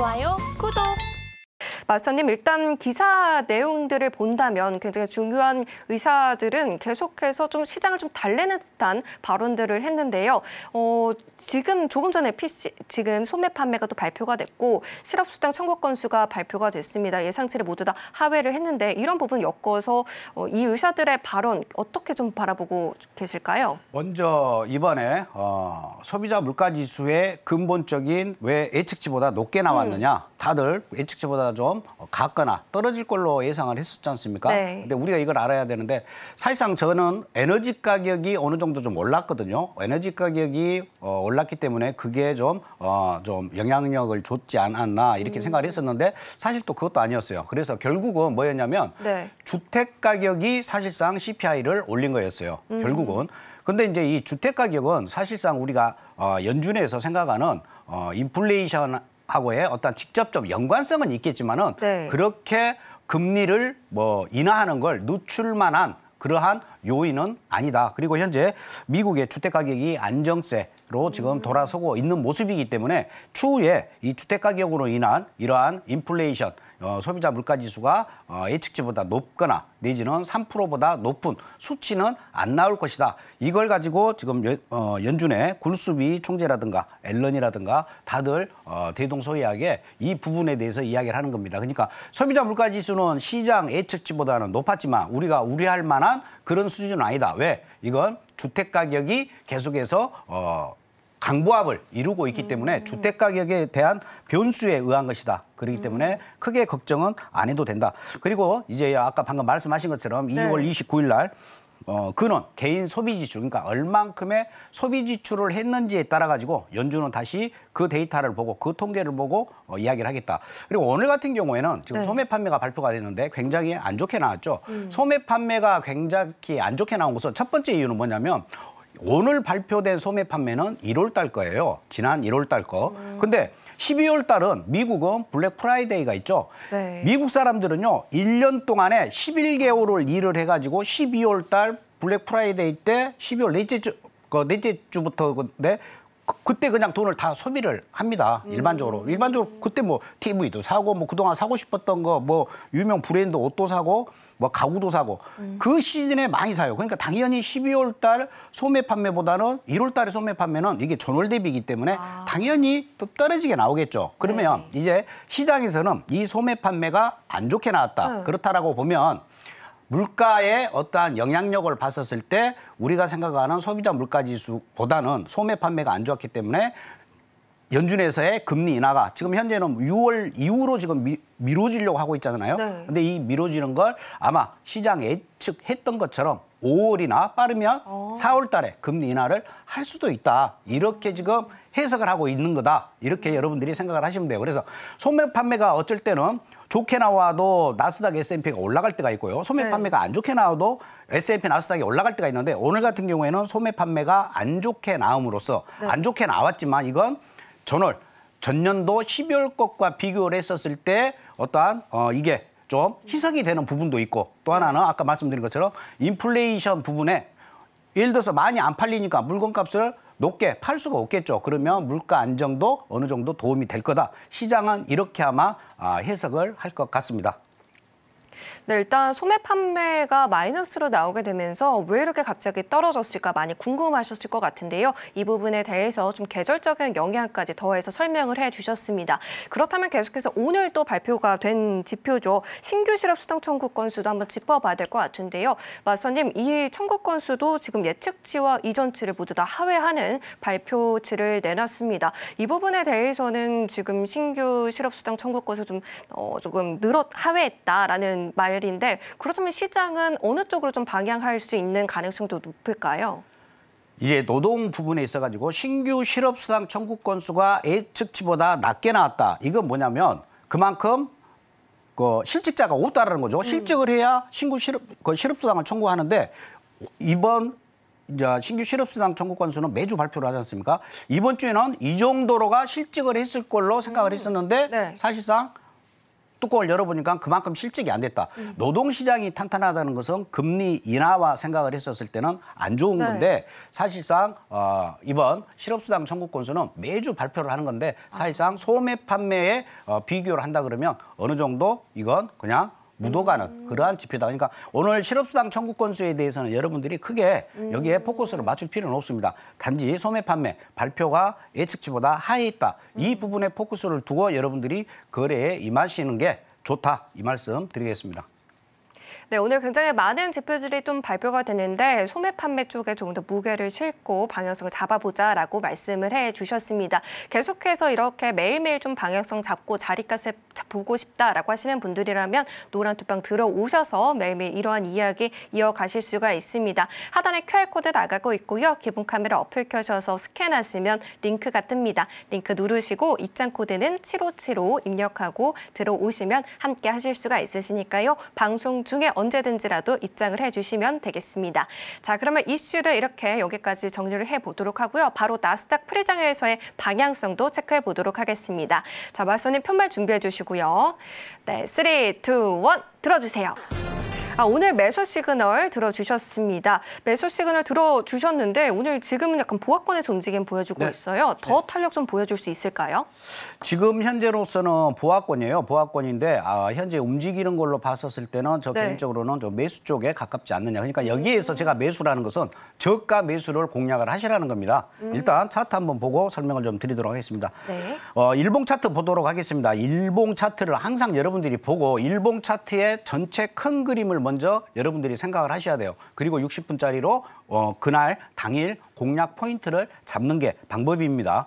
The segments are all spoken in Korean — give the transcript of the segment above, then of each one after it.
좋아요, 구독! 마스터님 일단 기사 내용들을 본다면 굉장히 중요한 의사들은 계속해서 좀 시장을 좀 달래는 듯한 발언들을 했는데요. 어, 지금 조금 전에 PC 지금 소매 판매가 또 발표가 됐고 실업 수당 청구 건수가 발표가 됐습니다. 예상치를 모두 다 하회를 했는데 이런 부분 엮어서 어, 이 의사들의 발언 어떻게 좀 바라보고 계실까요? 먼저 이번에 어, 소비자 물가 지수의 근본적인 왜 예측치보다 높게 나왔느냐? 음. 다들 예측치보다 좀좀 어, 갔거나 떨어질 걸로 예상을 했었지 않습니까? 네. 근데 우리가 이걸 알아야 되는데 사실상 저는 에너지 가격이 어느 정도 좀 올랐거든요. 에너지 가격이 어, 올랐기 때문에 그게 좀좀 어, 좀 영향력을 줬지 않았나 이렇게 음. 생각을 했었는데 사실 또 그것도 아니었어요. 그래서 결국은 뭐였냐면 네. 주택 가격이 사실상 CPI를 올린 거였어요. 음. 결국은 근데 이제 이 주택 가격은 사실상 우리가 어, 연준에서 생각하는 어, 인플레이션 하고의 어떤 직접적 연관성은 있겠지만은 네. 그렇게 금리를 뭐 인하하는 걸 늦출 만한 그러한 요인은 아니다. 그리고 현재 미국의 주택 가격이 안정세 로 지금 돌아서고 있는 모습이기 때문에 추후에 이 주택 가격으로 인한 이러한 인플레이션 어, 소비자 물가 지수가 어, 예측치보다 높거나 내지는 3%보다 높은 수치는 안 나올 것이다. 이걸 가지고 지금 연, 어, 연준의 굴수비 총재라든가 앨런이라든가 다들 어, 대동소이하게 이 부분에 대해서 이야기를 하는 겁니다. 그러니까 소비자 물가 지수는 시장 예측치보다는 높았지만 우리가 우려할 만한 그런 수준은 아니다. 왜? 이건 주택 가격이 계속해서 어, 강보합을 이루고 있기 음. 때문에 주택 가격에 대한 변수에 의한 것이다. 그렇기 때문에 음. 크게 걱정은 안 해도 된다. 그리고 이제 아까 방금 말씀하신 것처럼 네. 2월 29일 날 어, 근원, 개인 소비 지출, 그러니까 얼만큼의 소비 지출을 했는지에 따라 가지고 연준은 다시 그 데이터를 보고 그 통계를 보고 어, 이야기를 하겠다. 그리고 오늘 같은 경우에는 지금 네. 소매 판매가 발표가 됐는데 굉장히 안 좋게 나왔죠. 음. 소매 판매가 굉장히 안 좋게 나온 것은 첫 번째 이유는 뭐냐면 오늘 발표된 소매 판매는 1월 달 거예요. 지난 1월 달 거. 음. 근데 12월 달은 미국은 블랙 프라이데이가 있죠. 네. 미국 사람들은요. 1년 동안에 11개월을 일을 해 가지고 12월 달 블랙 프라이데이 때 12월 넷째 주, 그 넷째 주부터 근데 그, 그때 그냥 돈을 다 소비를 합니다. 음. 일반적으로. 일반적으로 그때 뭐 TV도 사고 뭐 그동안 사고 싶었던 거 뭐 유명 브랜드 옷도 사고 뭐 가구도 사고 음. 그 시즌에 많이 사요. 그러니까 당연히 12월 달 소매 판매보다는 1월 달에 소매 판매는 이게 전월 대비이기 때문에 아. 당연히 또 떨어지게 나오겠죠. 그러면 네. 이제 시장에서는 이 소매 판매가 안 좋게 나왔다. 네. 그렇다라고 보면 물가에 어떠한 영향력을 봤었을 때 우리가 생각하는 소비자 물가 지수보다는 소매 판매가 안 좋았기 때문에 연준에서의 금리 인하가 지금 현재는 6월 이후로 지금 미, 미뤄지려고 하고 있잖아요. 네. 근데 이 미뤄지는 걸 아마 시장 예측했던 것처럼 5월이나 빠르면 오. 어. 4월 달에 금리 인하를 할 수도 있다. 이렇게 지금 해석을 하고 있는 거다. 이렇게 여러분들이 생각을 하시면 돼요. 그래서 소매 판매가 어쩔 때는 좋게 나와도 나스닥 S&P가 올라갈 때가 있고요. 소매 네. 판매가 안 좋게 나와도 S&P 나스닥이 올라갈 때가 있는데 오늘 같은 경우에는 소매 판매가 안 좋게 나옴으로써 네. 안 좋게 나왔지만 이건 전월 전년도 12월 것과 비교를 했었을 때 어떠한 어 이게 좀 희석이 되는 부분도 있고 또 하나는 아까 말씀드린 것처럼 인플레이션 부분에 예를 들어서 많이 안 팔리니까 물건값을 높게 팔 수가 없겠죠. 그러면 물가 안정도 어느 정도 도움이 될 거다. 시장은 이렇게 아마 아, 해석을 할 것 같습니다. 네, 일단 소매 판매가 마이너스로 나오게 되면서 왜 이렇게 갑자기 떨어졌을까 많이 궁금하셨을 것 같은데요. 이 부분에 대해서 좀 계절적인 영향까지 더해서 설명을 해주셨습니다. 그렇다면 계속해서 오늘 또 발표가 된 지표죠. 신규 실업 수당 청구 건수도 한번 짚어봐야 될 것 같은데요. 마선님, 이 청구 건수도 지금 예측치와 이전치를 모두 다 하회하는 발표치를 내놨습니다. 이 부분에 대해서는 지금 신규 실업수당 청구 건수 좀 어, 조금 늘어 하회했다라는 있다 말인데 그렇다면 시장은 어느 쪽으로 좀 방향할 수 있는 가능성도 높을까요? 이제 노동 부분에 있어가지고 신규 실업수당 청구 건수가 예측치보다 낮게 나왔다. 이건 뭐냐면 그만큼 그 실직자가 없다라는 거죠. 음. 실직을 해야 신규 실업 그 실업수당을 청구하는데 이번 이제 신규 실업수당 청구 건수는 매주 발표를 하지 않습니까? 이번 주에는 이 정도로가 실직을 했을 걸로 생각을 음. 했었는데 네. 사실상 뚜껑을 열어보니까 그만큼 실적이 안 됐다. 음. 노동시장이 탄탄하다는 것은 금리 인하와 생각을 했었을 때는 안 좋은 네. 건데 사실상 어, 이번 실업수당 청구 건수는 매주 발표를 하는 건데 사실상 소매 판매에 어, 비교를 한다 그러면 어느 정도 이건 그냥 묻어가는 그러한 지표다. 그러니까 오늘 실업수당 청구 건수에 대해서는 여러분들이 크게 여기에 포커스를 맞출 필요는 없습니다. 단지 소매 판매 발표가 예측치보다 하에 있다. 이 부분에 포커스를 두고 여러분들이 거래에 임하시는 게 좋다. 이 말씀 드리겠습니다. 네, 오늘 굉장히 많은 지표들이 좀 발표가 되는데 소매 판매 쪽에 조금 더 무게를 싣고 방향성을 잡아보자라고 말씀을 해주셨습니다. 계속해서 이렇게 매일매일 좀 방향성 잡고 자리값을 보고 싶다라고 하시는 분들이라면 노란 투방 들어오셔서 매일매일 이러한 이야기 이어가실 수가 있습니다. 하단에 QR코드 나가고 있고요. 기본 카메라 어플 켜셔서 스캔하시면 링크가 뜹니다. 링크 누르시고 입장 코드는 7575 입력하고 들어오시면 함께 하실 수가 있으시니까요. 방송 중에 언제든지라도 입장을 해주시면 되겠습니다. 자, 그러면 이슈를 이렇게 여기까지 정리를 해보도록 하고요. 바로 나스닥 프리장에서의 방향성도 체크해 보도록 하겠습니다. 자, 마소님 편말 준비해 주시고요. 네, 3, 2, 1 들어주세요. 아, 오늘 매수 시그널 들어주셨습니다. 매수 시그널 들어주셨는데 오늘 지금은 약간 보합권에서 움직임 보여주고 네. 있어요. 더 네. 탄력 좀 보여줄 수 있을까요? 지금 현재로서는 보합권이에요. 보합권인데 아, 현재 움직이는 걸로 봤었을 때는 저 네. 개인적으로는 좀 매수 쪽에 가깝지 않느냐. 그러니까 여기에서 음. 제가 매수라는 것은 저가 매수를 공략을 하시라는 겁니다. 음. 일단 차트 한번 보고 설명을 좀 드리도록 하겠습니다. 네. 어, 일봉 차트 보도록 하겠습니다. 일봉 차트를 항상 여러분들이 보고 일봉 차트의 전체 큰 그림을 부분 먼저 여러분들이 생각을 하셔야 돼요. 그리고 60분짜리로 어, 그날 당일 공략 포인트를 잡는 게 방법입니다.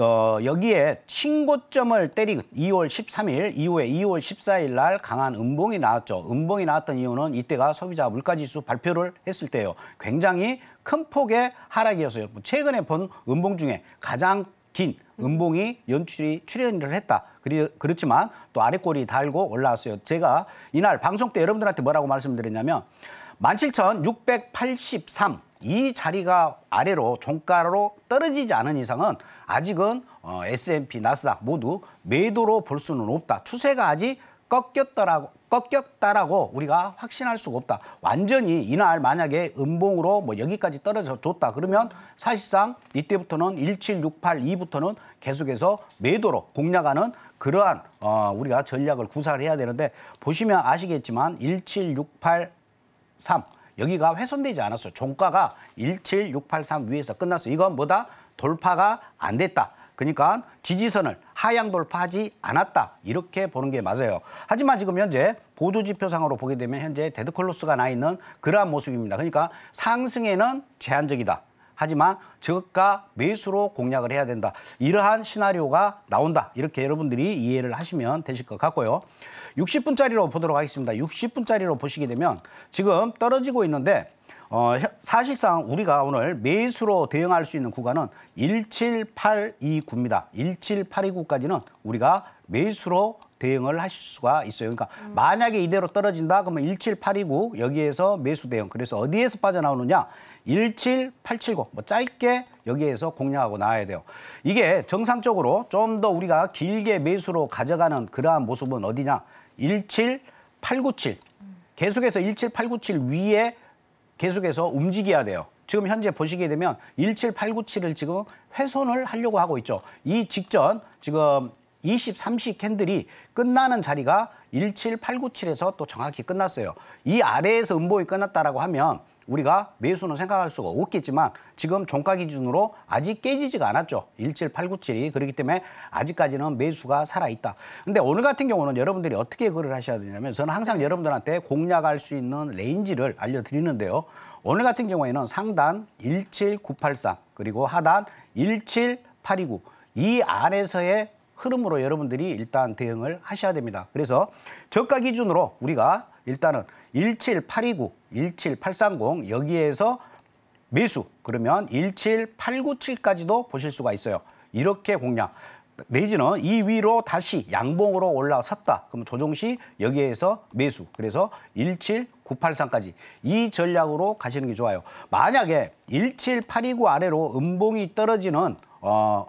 어, 여기에 신고점을 때린 2월 13일 이후에 2월 14일 날 강한 음봉이 나왔죠. 음봉이 나왔던 이유는 이때가 소비자 물가지수 발표를 했을 때요. 굉장히 큰 폭의 하락이었어요. 최근에 본 음봉 중에 가장 긴 은봉이 연출이 출연을 했다. 그리, 그렇지만 또 아래꼬리 달고 올라왔어요. 제가 이날 방송 때 여러분들한테 뭐라고 말씀드렸냐면 17,683이 자리가 아래로 종가로 떨어지지 않은 이상은 아직은 어, S&P, 나스닥 모두 매도로 볼 수는 없다. 추세가 아직 꺾였다라고 꺾였다라고 우리가 확신할 수가 없다. 완전히 이날 만약에 음봉으로 뭐 여기까지 떨어져 줬다 그러면 사실상 이때부터는 1768 2부터는 계속해서 매도로 공략하는 그러한 어 우리가 전략을 구사를 해야 되는데 보시면 아시겠지만 17683 여기가 훼손되지 않았어요. 종가가 17683 위에서 끝났어요. 이건 뭐다? 돌파가 안 됐다. 그러니까 지지선을 하향 돌파하지 않았다. 이렇게 보는 게 맞아요. 하지만 지금 현재 보조지표상으로 보게 되면 현재 데드클로스가 나 있는 그러한 모습입니다. 그러니까 상승에는 제한적이다. 하지만 저가 매수로 공략을 해야 된다. 이러한 시나리오가 나온다. 이렇게 여러분들이 이해를 하시면 되실 것 같고요. 60분짜리로 보도록 하겠습니다. 60분짜리로 보시게 되면 지금 떨어지고 있는데 어, 사실상 우리가 오늘 매수로 대응할 수 있는 구간은 17829입니다. 17829까지는 우리가 매수로 대응을 하실 수가 있어요. 그러니까 음. 만약에 이대로 떨어진다 그러면 17829 여기에서 매수 대응. 그래서 어디에서 빠져나오느냐? 17879. 뭐 짧게 여기에서 공략하고 나와야 돼요. 이게 정상적으로 좀 더 우리가 길게 매수로 가져가는 그러한 모습은 어디냐? 17897. 음. 계속해서 17897 위에 계속해서 움직여야 돼요. 지금 현재 보시게 되면 17897을 지금 훼손을 하려고 하고 있죠. 이 직전 지금 23시 캔들이 끝나는 자리가 17897에서 또 정확히 끝났어요. 이 아래에서 음봉이 끝났다라고 하면 우리가 매수는 생각할 수가 없겠지만 지금 종가 기준으로 아직 깨지지가 않았죠. 17897이 그렇기 때문에 아직까지는 매수가 살아있다. 근데 오늘 같은 경우는 여러분들이 어떻게 글을 하셔야 되냐면 저는 항상 여러분들한테 공략할 수 있는 레인지를 알려드리는데요. 오늘 같은 경우에는 상단 17983 그리고 하단 17829 이 안에서의 흐름으로 여러분들이 일단 대응을 하셔야 됩니다. 그래서 저가 기준으로 우리가 일단은 17829, 17830 여기에서 매수 그러면 17897까지도 보실 수가 있어요. 이렇게 공략. 내지는 이 위로 다시 양봉으로 올라섰다. 그럼 조종시 여기에서 매수. 그래서 17983까지 이 전략으로 가시는 게 좋아요. 만약에 17829 아래로 음봉이 떨어지는 어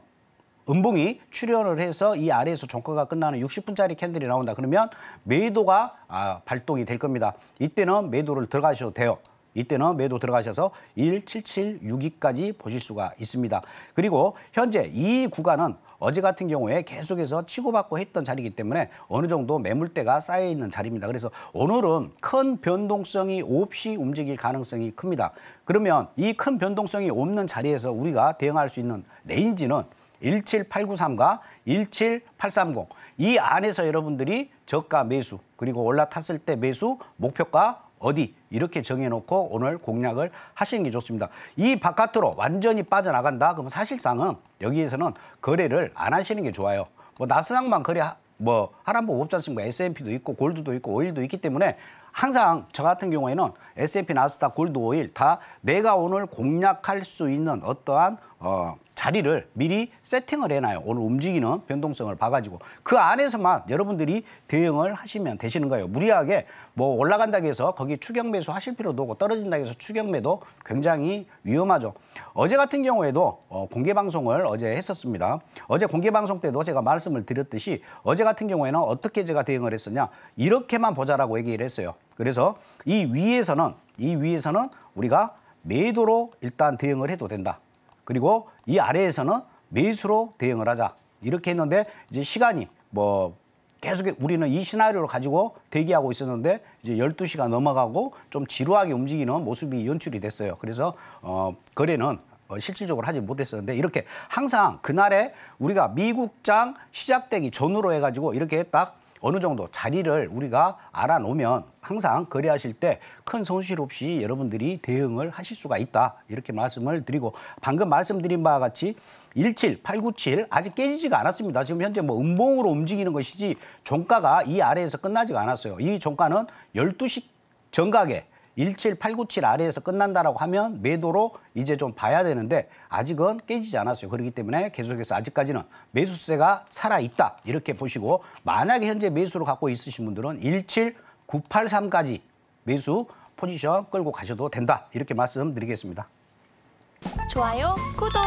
은봉이 출연을 해서 이 아래에서 종가가 끝나는 60분짜리 캔들이 나온다. 그러면 매도가 아, 발동이 될 겁니다. 이때는 매도를 들어가셔도 돼요. 이때는 매도 들어가셔서 1 7 7 6 2까지 보실 수가 있습니다. 그리고 현재 이 구간은 어제 같은 경우에 계속해서 치고받고 했던 자리이기 때문에 어느 정도 매물대가 쌓여있는 자리입니다. 그래서 오늘은 큰 변동성이 없이 움직일 가능성이 큽니다. 그러면 이 큰 변동성이 없는 자리에서 우리가 대응할 수 있는 레인지는 17893과 17830. 이 안에서 여러분들이 저가 매수 그리고 올라탔을 때 매수 목표가 어디 이렇게 정해놓고 오늘 공략을 하시는 게 좋습니다. 이 바깥으로 완전히 빠져나간다 그러면 사실상은 여기에서는 거래를 안 하시는 게 좋아요. 뭐 나스닥만 거래 뭐 하란 법 없지 않습니까? S&P도 있고 골드도 있고 오일도 있기 때문에 항상 저 같은 경우에는 S&P 나스닥 골드 오일 다 내가 오늘 공략할 수 있는 어떠한 어 자리를 미리 세팅을 해놔요. 오늘 움직이는 변동성을 봐가지고 그 안에서만 여러분들이 대응을 하시면 되시는 거예요. 무리하게 뭐 올라간다고 해서 거기 추격 매수 하실 필요도 없고 떨어진다고 해서 추격 매도 굉장히 위험하죠. 어제 같은 경우에도 어, 공개 방송을 어제 했었습니다. 어제 공개 방송 때도 제가 말씀을 드렸듯이 어제 같은 경우에는 어떻게 제가 대응을 했었냐 이렇게만 보자라고 얘기를 했어요. 그래서 이 위에서는 이 위에서는 우리가 매도로 일단 대응을 해도 된다. 그리고 이 아래에서는 매수로 대응을 하자. 이렇게 했는데 이제 시간이 뭐 계속 우리는 이 시나리오를 가지고 대기하고 있었는데 이제 12시가 넘어가고 좀 지루하게 움직이는 모습이 연출이 됐어요. 그래서 어 거래는 어, 실질적으로 하지 못했었는데 이렇게 항상 그날에 우리가 미국장 시작되기 전으로 해가지고 이렇게 딱 어느 정도 자리를 우리가 알아놓으면 항상 거래하실 때 큰 손실 없이 여러분들이 대응을 하실 수가 있다. 이렇게 말씀을 드리고 방금 말씀드린 바와 같이 17, 897 아직 깨지지가 않았습니다. 지금 현재 뭐 음봉으로 움직이는 것이지 종가가 이 아래에서 끝나지가 않았어요. 이 종가는 12시 정각에 17897 아래에서 끝난다라고 하면 매도로 이제 좀 봐야 되는데 아직은 깨지지 않았어요. 그렇기 때문에 계속해서 아직까지는 매수세가 살아 있다. 이렇게 보시고 만약에 현재 매수로 갖고 있으신 분들은 17983까지 매수 포지션 끌고 가셔도 된다. 이렇게 말씀드리겠습니다. 좋아요, 구독.